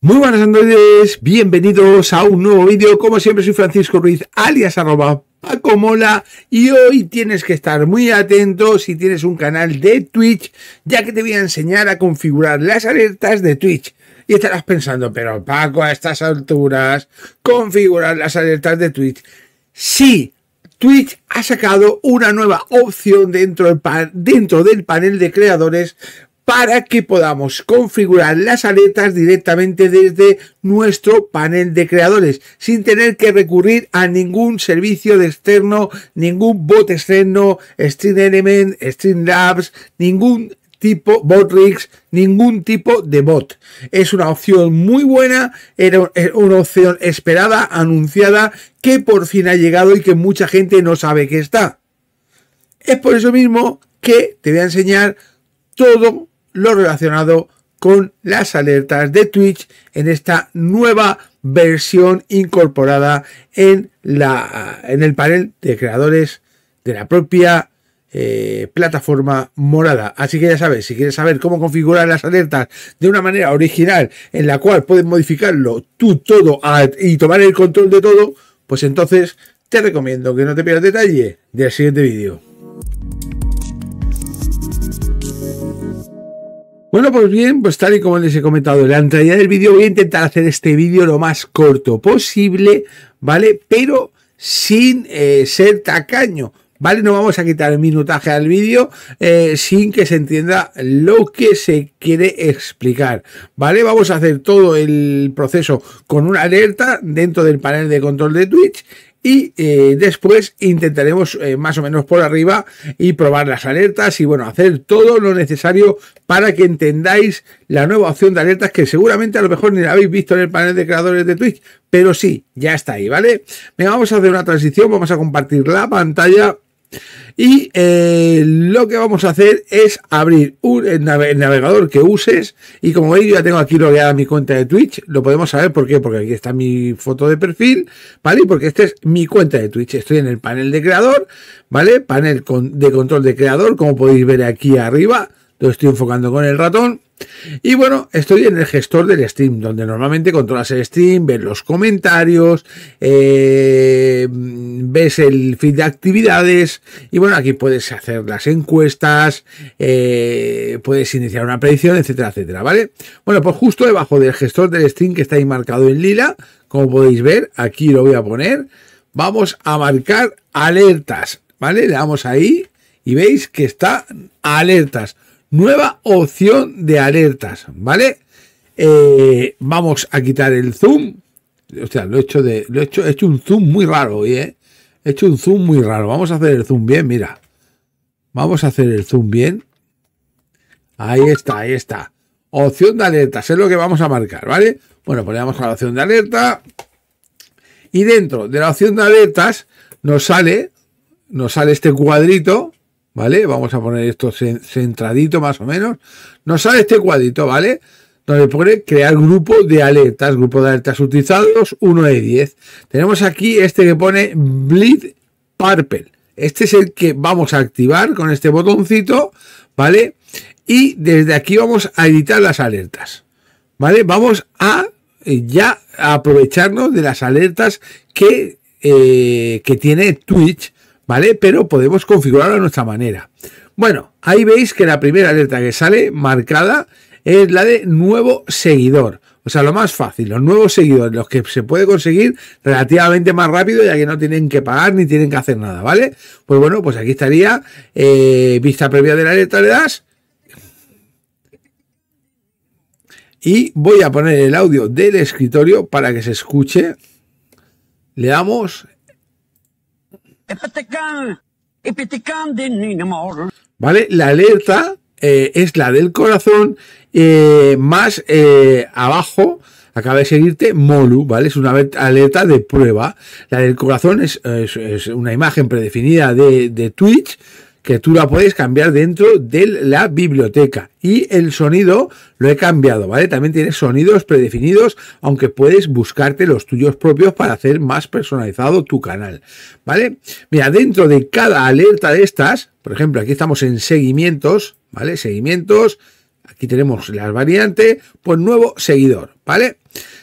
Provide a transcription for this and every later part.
Muy buenas androides, bienvenidos a un nuevo vídeo, como siempre soy Francisco Ruiz, alias arroba Paco Mola y hoy tienes que estar muy atento si tienes un canal de Twitch, ya que te voy a enseñar a configurar las alertas de Twitch. Y estarás pensando, pero Paco, a estas alturas, configurar las alertas de Twitch. Sí, Twitch ha sacado una nueva opción dentro del, dentro del panel de creadores para que podamos configurar las aletas directamente desde nuestro panel de creadores sin tener que recurrir a ningún servicio de externo, ningún bot externo, Stream Element, Stream Labs, ningún tipo Botrix, ningún tipo de bot. Es una opción muy buena, era una opción esperada, anunciada, que por fin ha llegado y que mucha gente no sabe que está. Es por eso mismo que te voy a enseñar todo lo relacionado con las alertas de Twitch en esta nueva versión incorporada en, la, en el panel de creadores de la propia eh, plataforma morada. Así que ya sabes, si quieres saber cómo configurar las alertas de una manera original en la cual puedes modificarlo tú todo y tomar el control de todo, pues entonces te recomiendo que no te pierdas detalle del siguiente vídeo. Bueno, pues bien, pues tal y como les he comentado en la entrada del vídeo, voy a intentar hacer este vídeo lo más corto posible, ¿vale? Pero sin eh, ser tacaño, ¿vale? No vamos a quitar el minutaje al vídeo eh, sin que se entienda lo que se quiere explicar, ¿vale? Vamos a hacer todo el proceso con una alerta dentro del panel de control de Twitch y eh, después intentaremos eh, más o menos por arriba y probar las alertas y bueno, hacer todo lo necesario para que entendáis la nueva opción de alertas que seguramente a lo mejor ni la habéis visto en el panel de creadores de Twitch, pero sí, ya está ahí, ¿vale? Venga, vamos a hacer una transición, vamos a compartir la pantalla. Y eh, lo que vamos a hacer es abrir un, navegador que uses. Y como veis, yo ya tengo aquí logueada mi cuenta de Twitch. Lo podemos saber por qué, porque aquí está mi foto de perfil, ¿vale? Porque esta es mi cuenta de Twitch. Estoy en el panel de creador, ¿vale? Panel con, de control de creador, como podéis ver aquí arriba. Lo estoy enfocando con el ratón. Y bueno, estoy en el gestor del stream, donde normalmente controlas el Steam, ves los comentarios, eh, ves el feed de actividades y bueno, aquí puedes hacer las encuestas, eh, puedes iniciar una predicción, etcétera, etcétera, ¿vale? Bueno, pues justo debajo del gestor del stream que está ahí marcado en lila, como podéis ver, aquí lo voy a poner, vamos a marcar alertas, ¿vale? Le damos ahí y veis que está alertas nueva opción de alertas, ¿vale? Eh, vamos a quitar el zoom. O sea, lo he hecho de. Lo he hecho, he hecho un zoom muy raro hoy, ¿eh? He hecho un zoom muy raro. Vamos a hacer el zoom bien, mira. Vamos a hacer el zoom bien. Ahí está, ahí está. Opción de alertas, es lo que vamos a marcar, ¿vale? Bueno, ponemos pues la opción de alerta. Y dentro de la opción de alertas nos sale, nos sale este cuadrito ¿vale? Vamos a poner esto centradito más o menos. Nos sale este cuadrito, ¿vale? Donde pone crear grupo de alertas, grupo de alertas utilizados, 1 de 10. Tenemos aquí este que pone Bleed Purple. Este es el que vamos a activar con este botoncito, ¿vale? Y desde aquí vamos a editar las alertas, ¿vale? Vamos a eh, ya aprovecharnos de las alertas que, eh, que tiene Twitch, ¿vale? Pero podemos configurarlo a nuestra manera. Bueno, ahí veis que la primera alerta que sale marcada es la de nuevo seguidor. O sea, lo más fácil, los nuevos seguidores, los que se puede conseguir relativamente más rápido, ya que no tienen que pagar ni tienen que hacer nada, ¿vale? Pues bueno, pues aquí estaría eh, vista previa de la alerta le das. Y voy a poner el audio del escritorio para que se escuche. Le damos ¿Vale? La alerta eh, es la del corazón eh, más eh, abajo acaba de seguirte Molu, ¿vale? Es una alerta de prueba. La del corazón es, es, una imagen predefinida de, de Twitch que tú la puedes cambiar dentro de la biblioteca. Y el sonido lo he cambiado, ¿vale? También tienes sonidos predefinidos, aunque puedes buscarte los tuyos propios para hacer más personalizado tu canal, ¿vale? Mira, dentro de cada alerta de estas, por ejemplo, aquí estamos en seguimientos, ¿vale? Seguimientos, aquí tenemos las variantes, pues nuevo seguidor, ¿vale?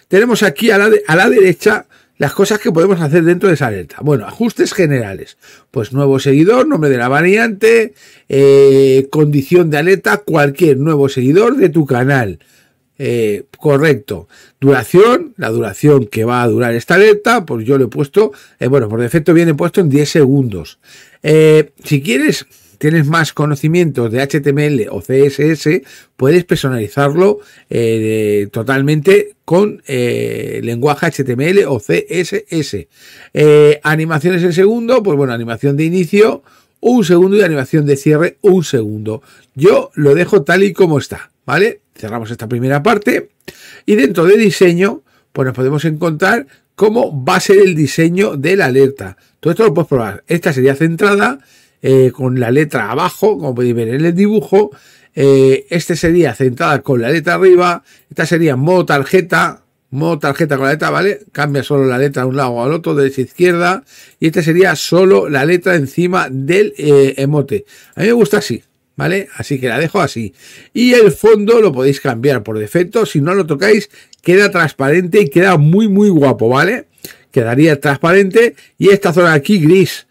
Tenemos aquí a la, a la derecha las cosas que podemos hacer dentro de esa alerta. Bueno, ajustes generales. Pues nuevo seguidor, nombre de la variante, eh, condición de alerta, cualquier nuevo seguidor de tu canal. Eh, correcto. Duración, la duración que va a durar esta alerta, pues yo lo he puesto, eh, bueno, por defecto viene puesto en 10 segundos. si quieres tienes más conocimientos de HTML o CSS, puedes personalizarlo eh, totalmente con eh, lenguaje HTML o CSS. Eh, animaciones en segundo, pues bueno, animación de inicio, un segundo y animación de cierre, un segundo. Yo lo dejo tal y como está, ¿vale? Cerramos esta primera parte y dentro de diseño, pues nos podemos encontrar cómo va a ser el diseño de la alerta. Todo esto lo puedes probar. Esta sería centrada eh, con la letra abajo, como podéis ver en el dibujo. Eh, este sería centrada con la letra arriba. Esta sería modo tarjeta, modo tarjeta con la letra, ¿vale? Cambia solo la letra de un lado al otro, de izquierda. Y esta sería solo la letra encima del eh, emote. A mí me gusta así, ¿vale? Así que la dejo así. Y el fondo lo podéis cambiar por defecto. Si no lo tocáis, queda transparente y queda muy, muy guapo, ¿vale? Quedaría transparente. Y esta zona aquí gris.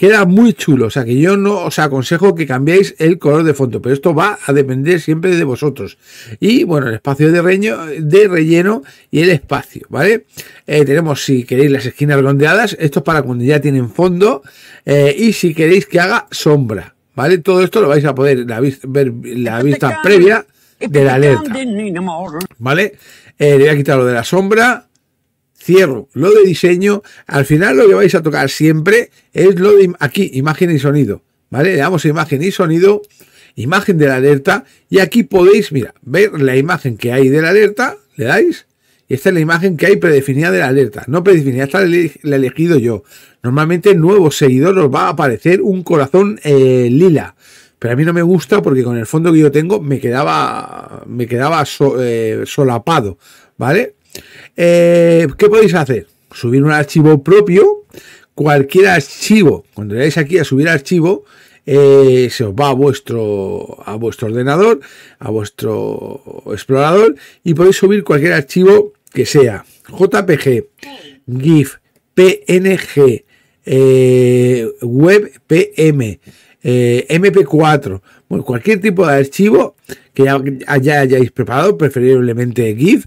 Queda muy chulo, o sea que yo no os aconsejo que cambiéis el color de fondo, pero esto va a depender siempre de vosotros. Y bueno, el espacio de, de relleno y el espacio, ¿vale? Eh, tenemos, si queréis, las esquinas redondeadas, esto es para cuando ya tienen fondo, eh, y si queréis que haga sombra, ¿vale? Todo esto lo vais a poder la ver la este vista previa de la alerta, ¿vale? Eh, le voy a quitar lo de la sombra, cierro lo de diseño, al final lo que vais a tocar siempre es lo de aquí, imagen y sonido, ¿vale? Le damos imagen y sonido, imagen de la alerta y aquí podéis, mira, ver la imagen que hay de la alerta, le dais y esta es la imagen que hay predefinida de la alerta. No predefinida, esta la elegido yo. Normalmente nuevo seguidor os va a aparecer un corazón eh, lila. Pero a mí no me gusta porque con el fondo que yo tengo me quedaba, me quedaba eh, solapado. ¿Vale? Eh, ¿Qué podéis hacer? Subir un archivo propio. Cualquier archivo, cuando le aquí a subir archivo, eh, se os va a vuestro, a vuestro ordenador, a vuestro explorador y podéis subir cualquier archivo que sea JPG, GIF, PNG, eh, Web WebPM, MP4, cualquier tipo de archivo que ya, hayáis preparado, preferiblemente GIF,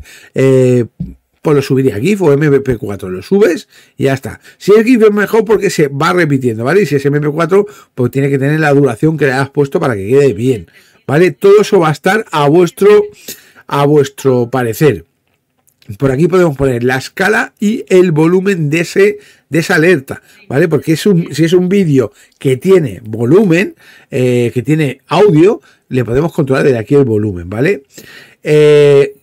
pues lo subiría a GIF o MP4, lo subes y ya está. Si es GIF es mejor porque se va repitiendo, ¿vale? Y si es MP4, pues tiene que tener la duración que le has puesto para que quede bien, ¿vale? Todo eso va a estar a vuestro, a vuestro parecer. Por aquí podemos poner la escala y el volumen de, ese, de esa alerta, ¿vale? Porque es un, si es un vídeo que tiene volumen, eh, que tiene audio, le podemos controlar desde aquí el volumen, ¿vale? Eh,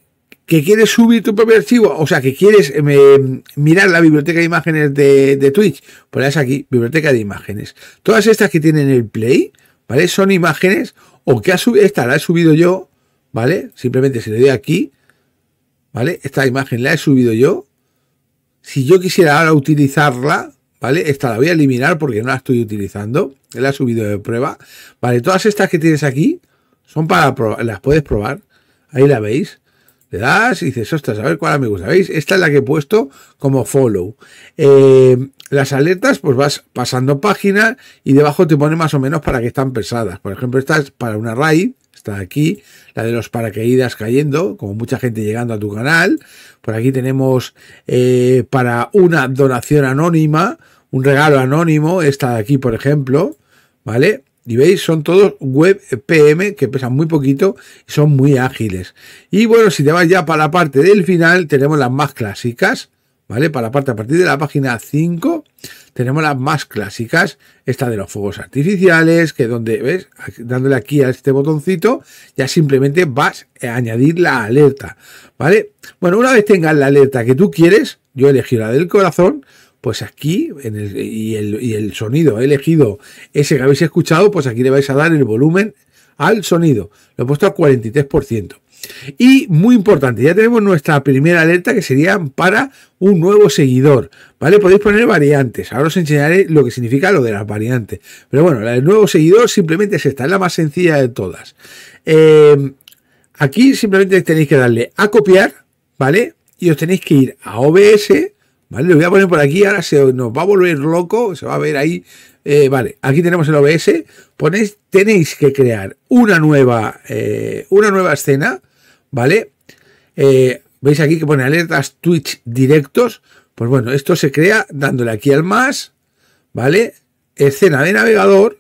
que quieres subir tu propio archivo, o sea, que quieres em, em, mirar la biblioteca de imágenes de, Twitch, pones aquí, biblioteca de imágenes. Todas estas que tienen el Play, ¿vale? Son imágenes, o que ha subido, esta la he subido yo, ¿vale? Simplemente si le doy aquí, ¿vale? Esta imagen la he subido yo. Si yo quisiera ahora utilizarla, ¿vale? Esta la voy a eliminar porque no la estoy utilizando, la he subido de prueba, ¿vale? Todas estas que tienes aquí son para probar, las puedes probar, ahí la veis. Le das y dices, ostras, a ver cuál me gusta. ¿Veis? Esta es la que he puesto como follow. Eh, las alertas, pues vas pasando página y debajo te pone más o menos para que están pesadas. Por ejemplo, esta es para una raid, está aquí, la de los paracaídas cayendo, como mucha gente llegando a tu canal. Por aquí tenemos eh, para una donación anónima, un regalo anónimo, esta de aquí, por ejemplo. ¿Vale? Y veis, son todos web eh, PM que pesan muy poquito y son muy ágiles. Y bueno, si te vas ya para la parte del final, tenemos las más clásicas. ¿Vale? Para la parte a partir de la página 5 tenemos las más clásicas, esta de los fuegos artificiales, que donde, ¿ves? Dándole aquí a este botoncito, ya simplemente vas a añadir la alerta, ¿vale? Bueno, una vez tengas la alerta que tú quieres, yo elegí la del corazón, pues aquí, y, el, sonido he elegido ese que habéis escuchado, pues aquí le vais a dar el volumen al sonido. Lo he puesto a 43%. Y muy importante, ya tenemos nuestra primera alerta que sería para un nuevo seguidor, ¿vale? Podéis poner variantes, ahora os enseñaré lo que significa lo de las variantes. Pero bueno, el nuevo seguidor simplemente es esta, es la más sencilla de todas. Eh, aquí simplemente tenéis que darle a copiar, ¿vale? Y os tenéis que ir a OBS, ¿Vale? Lo voy a poner por aquí, ahora se nos va a volver loco, se va a ver ahí. Eh, vale, aquí tenemos el OBS. Ponéis, tenéis que crear una nueva, eh, una nueva escena, ¿vale? Eh, ¿Veis aquí que pone alertas Twitch directos? Pues bueno, esto se crea dándole aquí al más, ¿vale? Escena de navegador.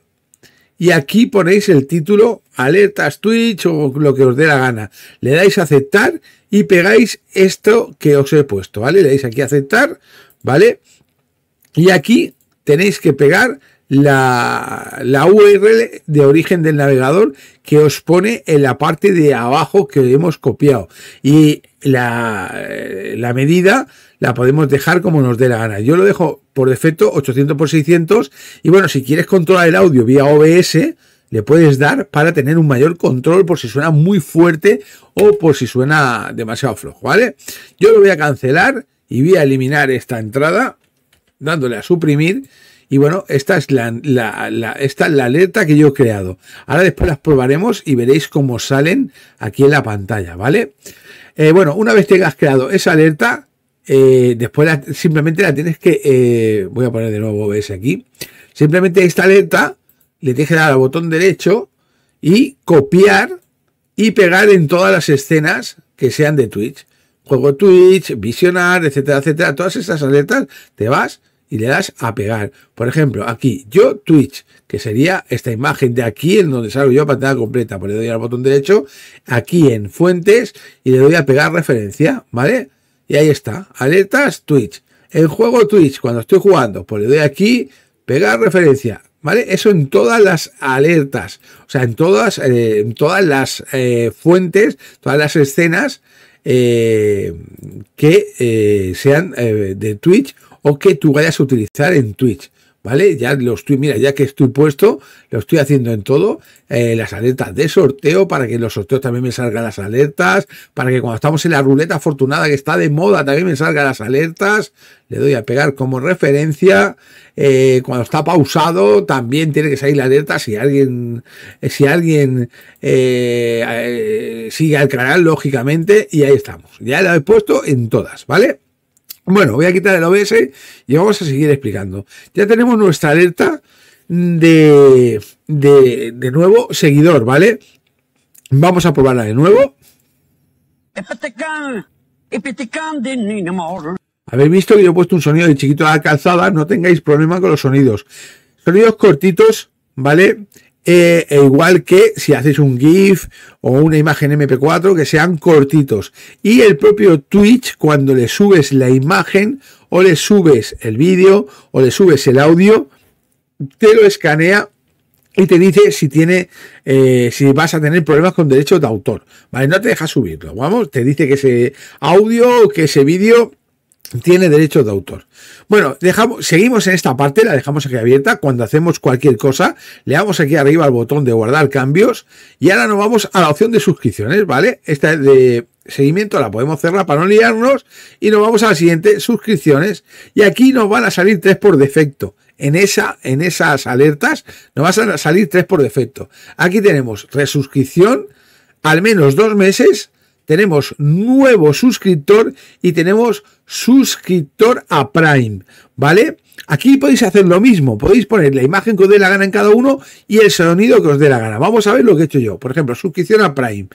Y aquí ponéis el título, alertas Twitch o lo que os dé la gana. Le dais a aceptar y pegáis esto que os he puesto, ¿vale? Le dais aquí a aceptar, ¿vale? Y aquí tenéis que pegar la, la, URL de origen del navegador que os pone en la parte de abajo que hemos copiado. Y la, eh, la medida la podemos dejar como nos dé la gana. Yo lo dejo por defecto 800 x 600 y bueno, si quieres controlar el audio vía OBS, le puedes dar para tener un mayor control por si suena muy fuerte o por si suena demasiado flojo, ¿vale? Yo lo voy a cancelar y voy a eliminar esta entrada dándole a suprimir y bueno, esta es la, esta la alerta que yo he creado. Ahora después las probaremos y veréis cómo salen aquí en la pantalla, ¿vale? Eh, bueno, una vez que has creado esa alerta, eh, después simplemente la tienes que... Eh, voy a poner de nuevo ese aquí. Simplemente esta alerta le tienes que dar al botón derecho y copiar y pegar en todas las escenas que sean de Twitch. Juego Twitch, visionar, etcétera, etcétera. Todas estas alertas te vas y le das a pegar. Por ejemplo, aquí, yo Twitch, que sería esta imagen de aquí en donde salgo yo a pantalla completa, pues le doy al botón derecho, aquí en fuentes y le doy a pegar referencia, ¿vale? Y ahí está, alertas Twitch. En juego Twitch, cuando estoy jugando, pues le doy aquí, pegar referencia, eso en todas las alertas, o sea, en todas, eh, todas las eh, fuentes, todas las escenas eh, que sean de Twitch o que tú vayas a utilizar en Twitch. ¿vale? Ya lo estoy, mira, ya que estoy puesto, lo estoy haciendo en todo, eh, las alertas de sorteo, para que los sorteos también me salgan las alertas, para que cuando estamos en la ruleta afortunada que está de moda también me salgan las alertas, le doy a pegar como referencia, eh, cuando está pausado también tiene que salir la alerta, si alguien, eh, si alguien sigue al canal, lógicamente, y ahí estamos, ya la he puesto en todas, ¿vale? Bueno, voy a quitar el OBS y vamos a seguir explicando. Ya tenemos nuestra alerta de, de, nuevo seguidor, ¿vale? Vamos a probarla de nuevo. Habéis visto que yo he puesto un sonido de chiquito a la calzada, no tengáis problema con los sonidos. Sonidos cortitos, ¿vale? Eh, e igual que si haces un GIF o una imagen MP4, que sean cortitos. Y el propio Twitch, cuando le subes la imagen o le subes el vídeo o le subes el audio, te lo escanea y te dice si tiene eh, si vas a tener problemas con derechos de autor vale no te deja subirlo vamos te dice que ese audio que ese vídeo tiene derecho de autor. Bueno, dejamos, seguimos en esta parte, la dejamos aquí abierta. Cuando hacemos cualquier cosa, le damos aquí arriba al botón de guardar cambios y ahora nos vamos a la opción de suscripciones, ¿vale? Esta de seguimiento la podemos cerrar para no liarnos y nos vamos a la siguiente, suscripciones. Y aquí nos van a salir tres por defecto. En, esa, en esas alertas nos van a salir tres por defecto. Aquí tenemos resuscripción, al menos dos meses, tenemos nuevo suscriptor y tenemos suscriptor a Prime, ¿vale? Aquí podéis hacer lo mismo, podéis poner la imagen que os dé la gana en cada uno y el sonido que os dé la gana. Vamos a ver lo que he hecho yo. Por ejemplo, suscripción a Prime.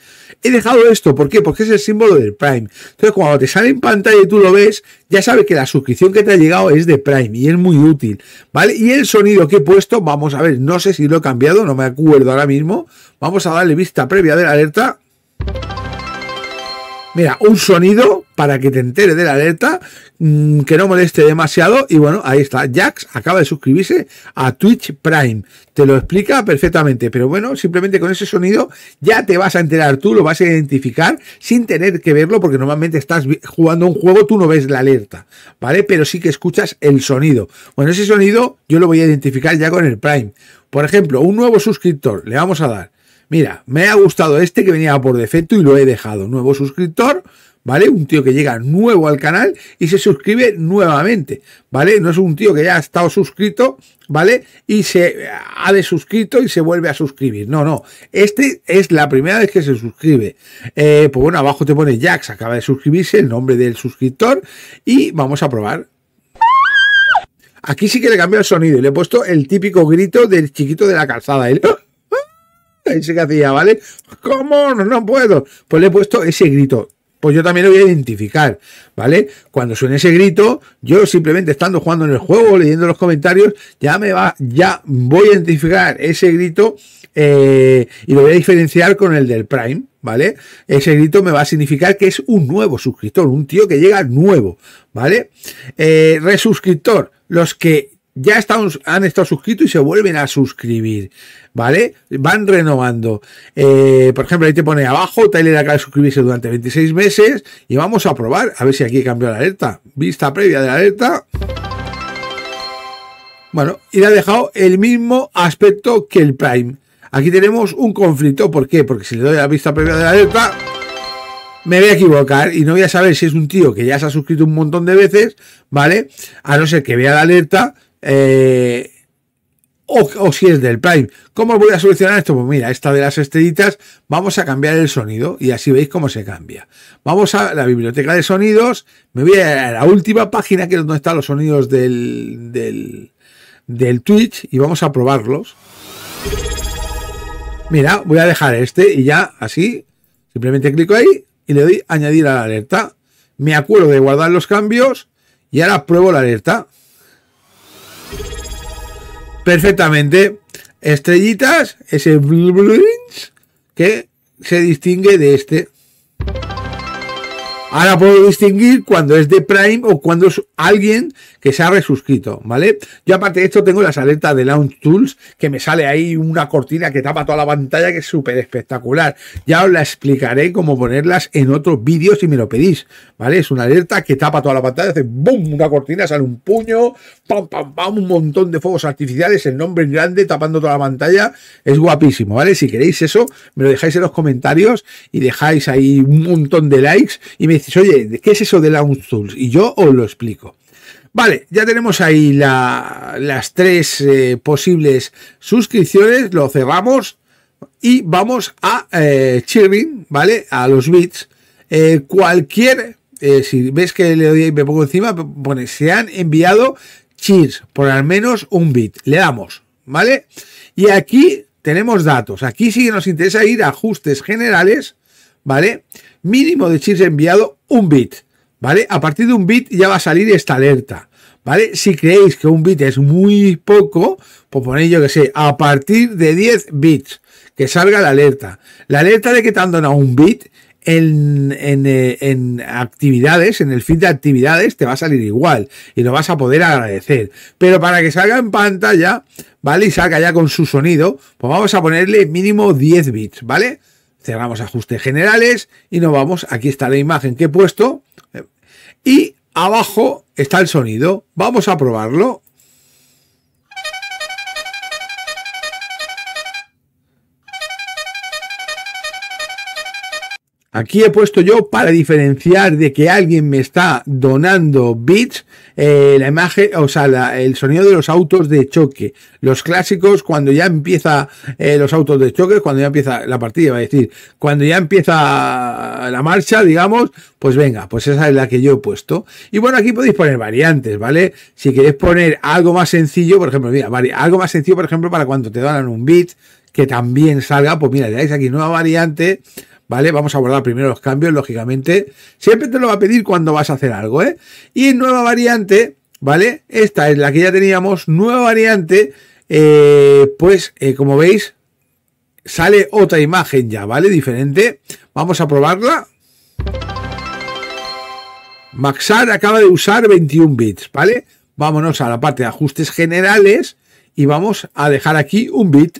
He dejado esto, ¿por qué? Porque es el símbolo del Prime. Entonces, cuando te sale en pantalla y tú lo ves, ya sabes que la suscripción que te ha llegado es de Prime y es muy útil, ¿vale? Y el sonido que he puesto, vamos a ver, no sé si lo he cambiado, no me acuerdo ahora mismo. Vamos a darle vista previa de la alerta. Mira, un sonido para que te entere de la alerta, mm, que no moleste demasiado. Y bueno, ahí está. Jax acaba de suscribirse a Twitch Prime. Te lo explica perfectamente. Pero bueno, simplemente con ese sonido ya te vas a enterar tú, lo vas a identificar sin tener que verlo, porque normalmente estás jugando un juego, tú no ves la alerta, ¿vale? Pero sí que escuchas el sonido. Bueno, ese sonido yo lo voy a identificar ya con el Prime. Por ejemplo, un nuevo suscriptor, le vamos a dar. Mira, me ha gustado este que venía por defecto y lo he dejado. Nuevo suscriptor, ¿vale? Un tío que llega nuevo al canal y se suscribe nuevamente, ¿vale? No es un tío que ya ha estado suscrito, ¿vale? Y se ha desuscrito y se vuelve a suscribir. No, no. Este es la primera vez que se suscribe. Eh, pues bueno, abajo te pone Jax, acaba de suscribirse, el nombre del suscriptor y vamos a probar. Aquí sí que le cambio el sonido y le he puesto el típico grito del chiquito de la calzada. El... ¿eh? que hacía, ¿vale? ¿Cómo? No, puedo. Pues le he puesto ese grito pues yo también lo voy a identificar, ¿vale? Cuando suene ese grito, yo simplemente estando jugando en el juego, leyendo los comentarios, ya me va, ya voy a identificar ese grito eh, y lo voy a diferenciar con el del Prime, ¿vale? Ese grito me va a significar que es un nuevo suscriptor, un tío que llega nuevo, ¿vale? Eh, resuscriptor, los que ya están, han estado suscritos y se vuelven a suscribir, ¿vale? Van renovando. Eh, por ejemplo, ahí te pone abajo, Tyler acaba de suscribirse durante 26 meses y vamos a probar, a ver si aquí cambió la alerta. Vista previa de la alerta. Bueno, y le ha dejado el mismo aspecto que el Prime. Aquí tenemos un conflicto, ¿por qué? Porque si le doy la vista previa de la alerta, me voy a equivocar y no voy a saber si es un tío que ya se ha suscrito un montón de veces, ¿vale? A no ser que vea la alerta eh, o, si es del Prime. ¿Cómo voy a solucionar esto? Pues mira, esta de las estrellitas, vamos a cambiar el sonido y así veis cómo se cambia. Vamos a la biblioteca de sonidos, me voy a la última página que es donde están los sonidos del, del, del Twitch y vamos a probarlos. Mira, voy a dejar este y ya así, simplemente clico ahí y le doy añadir a la alerta. Me acuerdo de guardar los cambios y ahora pruebo la alerta. Perfectamente. Estrellitas, ese que se distingue de este. Ahora puedo distinguir cuando es de Prime o cuando es alguien que se ha resuscrito, ¿vale? Yo aparte de esto tengo las alertas de Launch Tools, que me sale ahí una cortina que tapa toda la pantalla, que es súper espectacular. Ya os la explicaré cómo ponerlas en otros vídeos si me lo pedís, ¿vale? Es una alerta que tapa toda la pantalla, hace ¡boom! Una cortina, sale un puño, ¡pam, pam, pam! Un montón de fuegos artificiales, el nombre en grande, tapando toda la pantalla. Es guapísimo, ¿vale? Si queréis eso, me lo dejáis en los comentarios y dejáis ahí un montón de likes y me oye, ¿qué es eso de Launch Tools? Y yo os lo explico. Vale, ya tenemos ahí las tres eh, posibles suscripciones, lo cerramos y vamos a eh, Cheering, ¿vale? A los bits. Eh, cualquier, si ves que le doy y me pongo encima, pone, se han enviado cheers por al menos un bit. Le damos, ¿vale? Y aquí tenemos datos. Aquí sí que nos interesa ir a ajustes generales ¿vale? Mínimo de chips enviado un bit, ¿vale? A partir de un bit ya va a salir esta alerta, ¿vale? Si creéis que un bit es muy poco, pues ponéis yo que sé, a partir de 10 bits, que salga la alerta. La alerta de que te han donado un bit en, en, eh, en, actividades, en el feed de actividades, te va a salir igual y lo vas a poder agradecer. Pero para que salga en pantalla, ¿vale? Y salga ya con su sonido, pues vamos a ponerle mínimo 10 bits, ¿vale? cerramos ajustes generales y nos vamos, aquí está la imagen que he puesto eh, y abajo está el sonido, vamos a probarlo. Aquí he puesto yo para diferenciar de que alguien me está donando bits eh, la imagen, o sea, el sonido de los autos de choque. Los clásicos, cuando ya empieza eh, los autos de choque, cuando ya empieza la partida, va a decir, cuando ya empieza la marcha, digamos, pues venga, pues esa es la que yo he puesto. Y bueno, aquí podéis poner variantes, ¿vale? Si queréis poner algo más sencillo, por ejemplo, mira, algo más sencillo, por ejemplo, para cuando te donan un bit, que también salga, pues mira, le dais aquí nueva variante ¿vale? Vamos a abordar primero los cambios, lógicamente. Siempre te lo va a pedir cuando vas a hacer algo, ¿eh? Y nueva variante, ¿vale? Esta es la que ya teníamos, nueva variante, eh, pues eh, como veis, sale otra imagen ya, ¿vale? Diferente. Vamos a probarla. Maxar acaba de usar 21 bits, ¿vale? Vámonos a la parte de ajustes generales y vamos a dejar aquí un bit,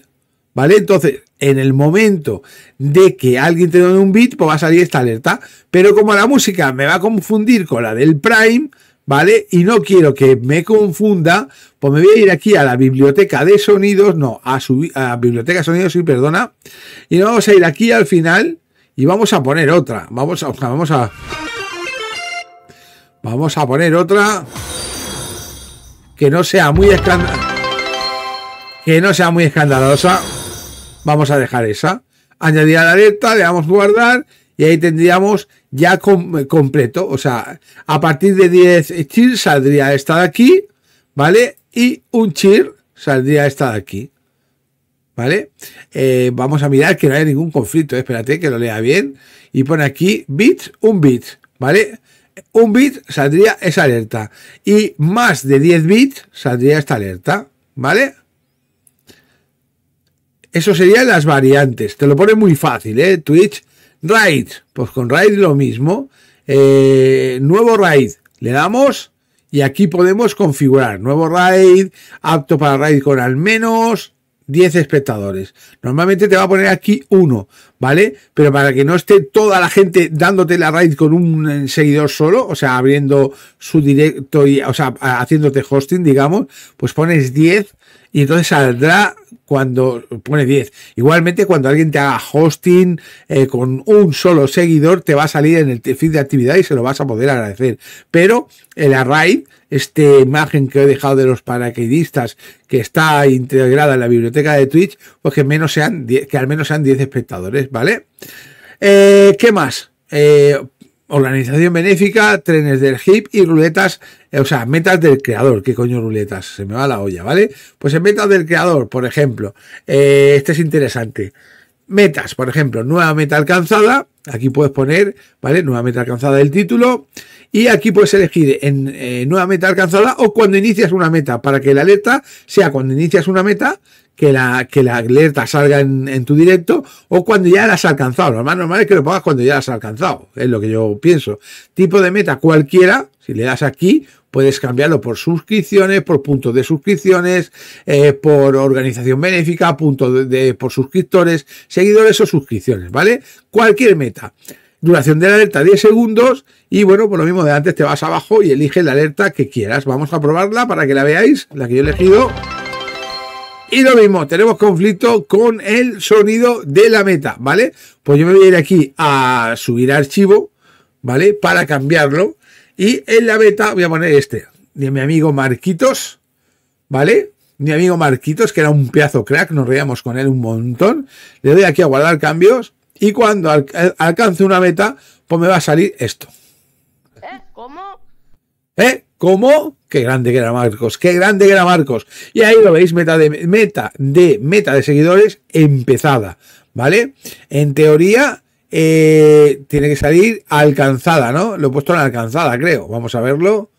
¿vale? Entonces, en el momento de que alguien te done un beat pues va a salir esta alerta. Pero como la música me va a confundir con la del Prime, ¿vale? Y no quiero que me confunda, pues me voy a ir aquí a la biblioteca de sonidos, no, a, su, biblioteca de sonidos, sí, perdona. Y nos vamos a ir aquí al final y vamos a poner otra. Vamos a, vamos a... Vamos a poner otra que no sea muy escandalosa. Que no sea muy escandalosa. Vamos a dejar esa. Añadir la alerta, le damos guardar y ahí tendríamos ya eh, completo. O sea, a partir de 10 cheer saldría esta de aquí, ¿vale? Y un cheer saldría esta de aquí. ¿Vale? Eh, vamos a mirar que no haya ningún conflicto. Espérate que lo lea bien. Y pone aquí bits, un bit. ¿Vale? Un bit saldría esa alerta. Y más de 10 bits saldría esta alerta. ¿Vale? Eso serían las variantes. Te lo pone muy fácil, ¿eh? Twitch, raid. Pues con raid lo mismo. Eh, nuevo raid. Le damos y aquí podemos configurar. Nuevo raid, apto para raid con al menos 10 espectadores. Normalmente te va a poner aquí uno, ¿vale? Pero para que no esté toda la gente dándote la raid con un eh, seguidor solo, o sea, abriendo su directo y, o sea, haciéndote hosting, digamos, pues pones 10 y entonces saldrá cuando pone 10. Igualmente, cuando alguien te haga hosting eh, con un solo seguidor, te va a salir en el feed de actividad y se lo vas a poder agradecer. Pero el array, esta imagen que he dejado de los paracaidistas que está integrada en la biblioteca de Twitch, pues que, menos sean 10, que al menos sean 10 espectadores, ¿vale? Eh, ¿Qué más? Eh, Organización benéfica, trenes del hip y ruletas, eh, o sea, metas del creador. ¿Qué coño ruletas? Se me va la olla, ¿vale? Pues en metas del creador, por ejemplo, eh, este es interesante. Metas, por ejemplo, nueva meta alcanzada. Aquí puedes poner, ¿vale? Nueva meta alcanzada del título. Y aquí puedes elegir en eh, nueva meta alcanzada o cuando inicias una meta, para que la alerta sea cuando inicias una meta, que la, que la alerta salga en, tu directo o cuando ya la has alcanzado. Lo más normal es que lo pongas cuando ya la has alcanzado, es lo que yo pienso. Tipo de meta cualquiera, si le das aquí, puedes cambiarlo por suscripciones, por puntos de suscripciones, eh, por organización benéfica, punto de, por suscriptores, seguidores o suscripciones, ¿vale? Cualquier meta. Duración de la alerta 10 segundos y bueno, por lo mismo de antes te vas abajo y eliges la alerta que quieras. Vamos a probarla para que la veáis, la que yo he elegido. Y lo mismo, tenemos conflicto con el sonido de la meta, ¿vale? Pues yo me voy a ir aquí a subir archivo, ¿vale? Para cambiarlo. Y en la beta voy a poner este, de mi amigo Marquitos, ¿vale? Mi amigo Marquitos, que era un pedazo crack, nos reíamos con él un montón. Le doy aquí a guardar cambios y cuando eh, alcance una meta, pues me va a salir esto. ¿Eh? ¿Cómo? ¿Eh? ¿Cómo? Qué grande que era Marcos, qué grande que era Marcos. Y ahí lo veis, meta de meta de meta de seguidores empezada, ¿vale? En teoría eh, tiene que salir alcanzada, ¿no? Lo he puesto en alcanzada, creo. Vamos a verlo.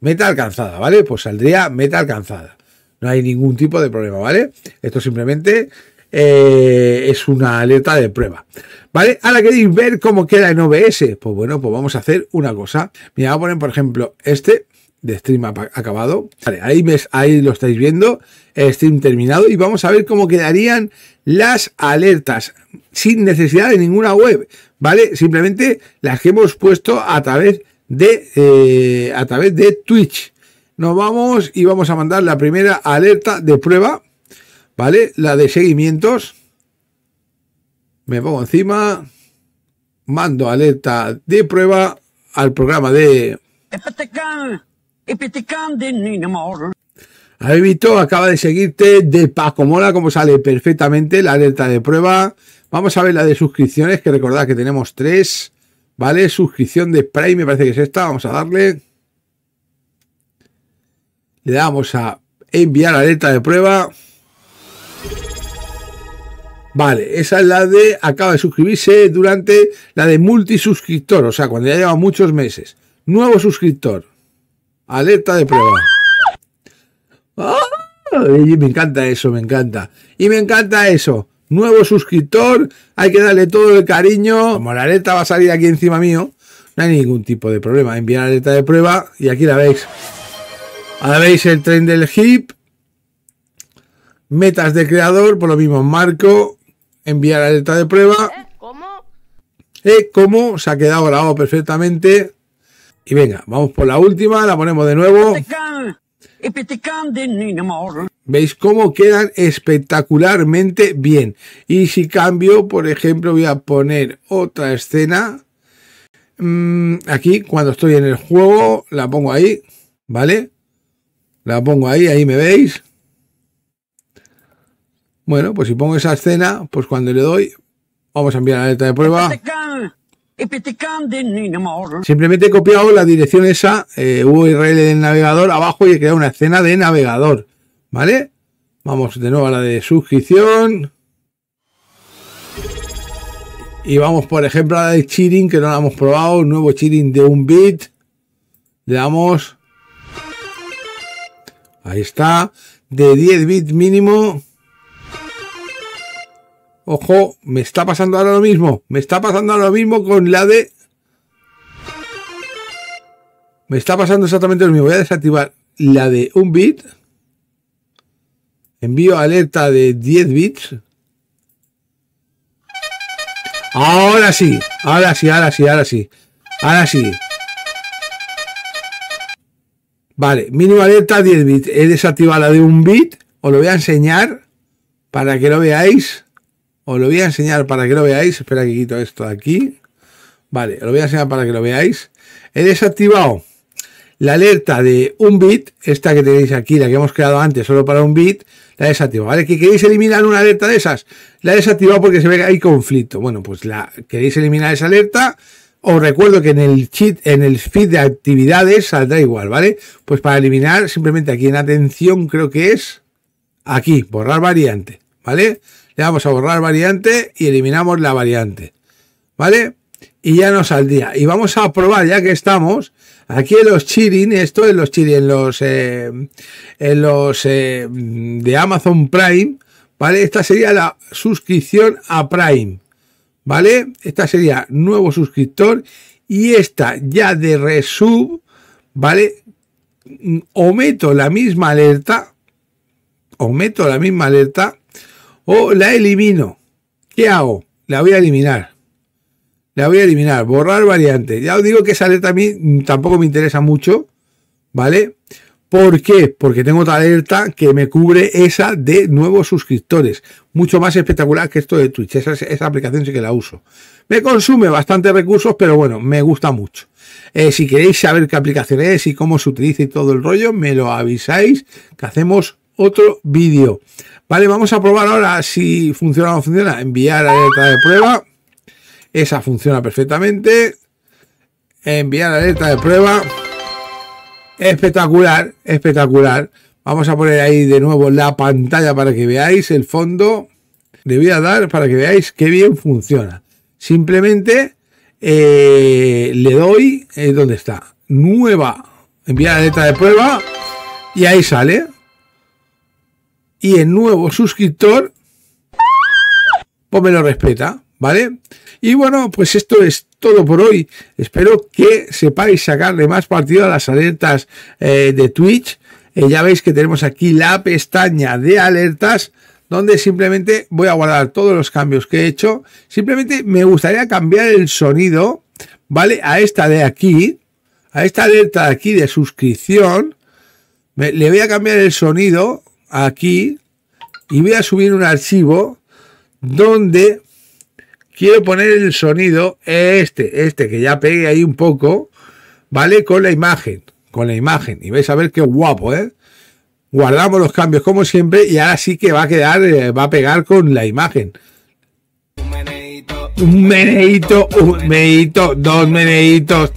Meta alcanzada, ¿vale? Pues saldría meta alcanzada. No hay ningún tipo de problema, ¿vale? Esto simplemente eh, es una alerta de prueba. ¿Vale? Ahora queréis ver cómo queda en OBS. Pues bueno, pues vamos a hacer una cosa. Mira, voy a poner, por ejemplo, este de stream acabado. ahí, ahí lo estáis viendo, stream terminado y vamos a ver cómo quedarían las alertas sin necesidad de ninguna web, ¿vale? Simplemente las que hemos puesto a través de, eh, a través de Twitch. Nos vamos y vamos a mandar la primera alerta de prueba, ¿vale? La de seguimientos. Me pongo encima, mando alerta de prueba al programa de a ver Vito acaba de seguirte de Paco Mola, como sale perfectamente la alerta de prueba. Vamos a ver la de suscripciones, que recordad que tenemos tres, ¿vale? Suscripción de Prime, me parece que es esta, vamos a darle. Le damos a enviar la alerta de prueba. Vale, esa es la de acaba de suscribirse durante la de multisuscriptor, o sea, cuando ya lleva muchos meses. Nuevo suscriptor. Alerta de prueba. me encanta eso, me encanta. Y me encanta eso. Nuevo suscriptor, hay que darle todo el cariño. Como la alerta va a salir aquí encima mío, no hay ningún tipo de problema. Enviar alerta de prueba y aquí la veis. Ahora veis el tren del hip. Metas de creador, por lo mismo marco. Enviar alerta de prueba. ¿Eh? ¿Cómo? Eh, ¿Cómo? Se ha quedado grabado perfectamente. Y venga, vamos por la última, la ponemos de nuevo. ¿Veis cómo quedan espectacularmente bien? Y si cambio, por ejemplo, voy a poner otra escena. Mm, aquí, cuando estoy en el juego, la pongo ahí, ¿vale? La pongo ahí, ahí me veis. Bueno, pues si pongo esa escena, pues cuando le doy, vamos a enviar la letra de prueba. Simplemente he copiado la dirección esa, eh, URL del navegador, abajo y he creado una escena de navegador. ¿Vale? Vamos de nuevo a la de suscripción. Y vamos, por ejemplo, a la de cheating, que no la hemos probado. nuevo cheating de un bit. Le damos. Ahí está. De 10 bits mínimo. Ojo, me está pasando ahora lo mismo. Me está pasando ahora lo mismo con la de... Me está pasando exactamente lo mismo. Voy a desactivar la de un bit. Envío alerta de 10 bits. Ahora sí, ahora sí, ahora sí, ahora sí. Ahora sí. Vale, mínimo alerta 10 bits. He desactivado la de un bit. Os lo voy a enseñar para que lo veáis. Os lo voy a enseñar para que lo veáis. Espera que quito esto de aquí. Vale, os lo voy a enseñar para que lo veáis. He desactivado la alerta de un bit, esta que tenéis aquí, la que hemos creado antes solo para un bit, la he desactivado. ¿Vale? Que queréis eliminar una alerta de esas, la he desactivado porque se ve que hay conflicto. Bueno, pues la queréis eliminar esa alerta. Os recuerdo que en el cheat, en el feed de actividades saldrá igual, ¿vale? Pues para eliminar, simplemente aquí en atención creo que es aquí, borrar variante, ¿vale? le vamos a borrar variante y eliminamos la variante. ¿Vale? Y ya nos saldría. Y vamos a probar, ya que estamos, aquí en los chirin, esto en los chirin, en los, eh, en los eh, de Amazon Prime, ¿vale? Esta sería la suscripción a Prime, ¿vale? Esta sería nuevo suscriptor y esta ya de resub, ¿vale? Mm, o meto la misma alerta, meto la misma alerta o oh, la elimino. ¿Qué hago? La voy a eliminar. La voy a eliminar. Borrar variante. Ya os digo que esa alerta a mí tampoco me interesa mucho. ¿Vale? ¿Por qué? Porque tengo otra alerta que me cubre esa de nuevos suscriptores. Mucho más espectacular que esto de Twitch. Esa, aplicación sí que la uso. Me consume bastante recursos, pero bueno, me gusta mucho. Eh, si queréis saber qué aplicación es y cómo se utiliza y todo el rollo, me lo avisáis que hacemos otro vídeo. Vale, vamos a probar ahora si funciona o no funciona. Enviar alerta de prueba. Esa funciona perfectamente. Enviar alerta de prueba. Espectacular, espectacular. Vamos a poner ahí de nuevo la pantalla para que veáis el fondo. Le voy a dar para que veáis qué bien funciona. Simplemente eh, le doy eh, dónde donde está. Nueva. Enviar alerta de prueba. Y ahí sale y el nuevo suscriptor pues me lo respeta, ¿vale? Y bueno, pues esto es todo por hoy. Espero que sepáis sacarle más partido a las alertas eh, de Twitch. Eh, ya veis que tenemos aquí la pestaña de alertas donde simplemente voy a guardar todos los cambios que he hecho. Simplemente me gustaría cambiar el sonido, ¿vale? A esta de aquí, a esta alerta de aquí de suscripción, le voy a cambiar el sonido aquí y voy a subir un archivo donde quiero poner el sonido este, este, que ya pegue ahí un poco, ¿vale? Con la imagen, con la imagen. Y vais a ver qué guapo, ¿eh? Guardamos los cambios como siempre y ahora sí que va a quedar, eh, va a pegar con la imagen. Un meneito, un meneito, dos meneitos.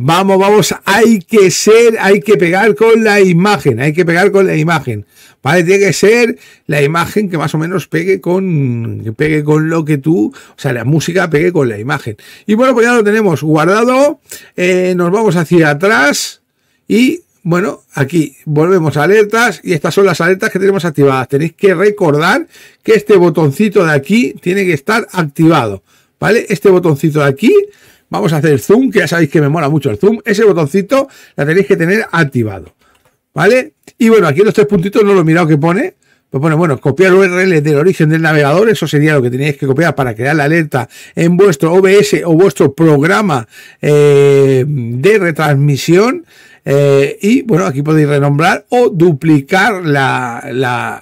Vamos, vamos, hay que ser, hay que pegar con la imagen, hay que pegar con la imagen. ¿Vale? Tiene que ser la imagen que más o menos pegue con, pegue con lo que tú, o sea, la música pegue con la imagen. Y bueno, pues ya lo tenemos guardado. Eh, nos vamos hacia atrás y bueno, aquí volvemos a alertas y estas son las alertas que tenemos activadas. Tenéis que recordar que este botoncito de aquí tiene que estar activado, ¿vale? Este botoncito de aquí Vamos a hacer zoom, que ya sabéis que me mola mucho el zoom. Ese botoncito la tenéis que tener activado. ¿Vale? Y bueno, aquí los tres puntitos no lo he mirado que pone. Pues pone, bueno, copiar URL del origen del navegador, eso sería lo que teníais que copiar para crear la alerta en vuestro OBS o vuestro programa eh, de retransmisión. Eh, y bueno, aquí podéis renombrar o duplicar las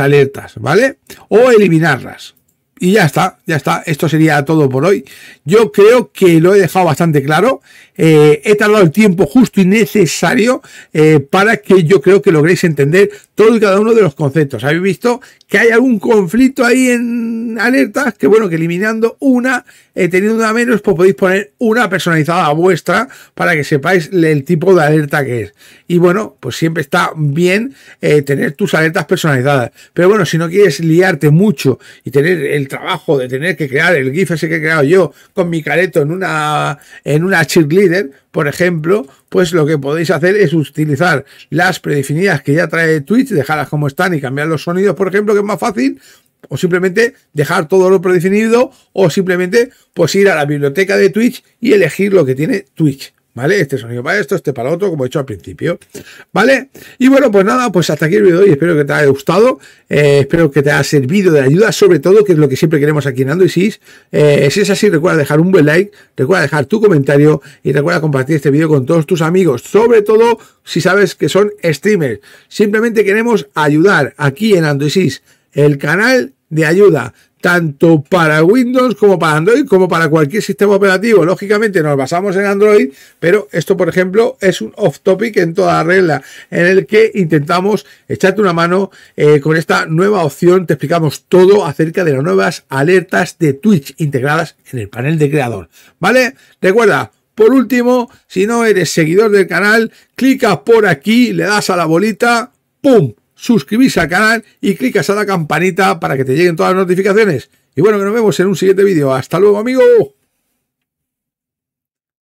alertas, ¿vale? O eliminarlas y ya está, ya está. Esto sería todo por hoy. Yo creo que lo he dejado bastante claro. Eh, he tardado el tiempo justo y necesario eh, para que yo creo que logréis entender todo y cada uno de los conceptos. Habéis visto que hay algún conflicto ahí en alertas, que bueno, que eliminando una, he eh, teniendo una menos, pues podéis poner una personalizada vuestra para que sepáis el tipo de alerta que es. Y bueno, pues siempre está bien eh, tener tus alertas personalizadas. Pero bueno, si no quieres liarte mucho y tener el trabajo de tener que crear el GIF ese que he creado yo con mi careto en una, en una cheerleader, por ejemplo, pues lo que podéis hacer es utilizar las predefinidas que ya trae Twitch, dejarlas como están y cambiar los sonidos, por ejemplo, que es más fácil, o simplemente dejar todo lo predefinido o simplemente pues ir a la biblioteca de Twitch y elegir lo que tiene Twitch. ¿Vale? Este sonido para esto, este para otro, como he dicho al principio. ¿Vale? Y bueno, pues nada, pues hasta aquí el vídeo y Espero que te haya gustado. Eh, espero que te haya servido de ayuda, sobre todo, que es lo que siempre queremos aquí en Andoisis. Eh, si es así, recuerda dejar un buen like, recuerda dejar tu comentario y recuerda compartir este vídeo con todos tus amigos, sobre todo si sabes que son streamers. Simplemente queremos ayudar aquí en Andoisis, el canal de ayuda tanto para Windows como para Android, como para cualquier sistema operativo. Lógicamente nos basamos en Android, pero esto, por ejemplo, es un off topic en toda regla, en el que intentamos echarte una mano eh, con esta nueva opción. Te explicamos todo acerca de las nuevas alertas de Twitch integradas en el panel de creador. ¿Vale? Recuerda, por último, si no eres seguidor del canal, clicas por aquí, le das a la bolita, ¡pum! suscribís al canal y clicas a la campanita para que te lleguen todas las notificaciones. Y bueno, que nos vemos en un siguiente vídeo. ¡Hasta luego, amigo!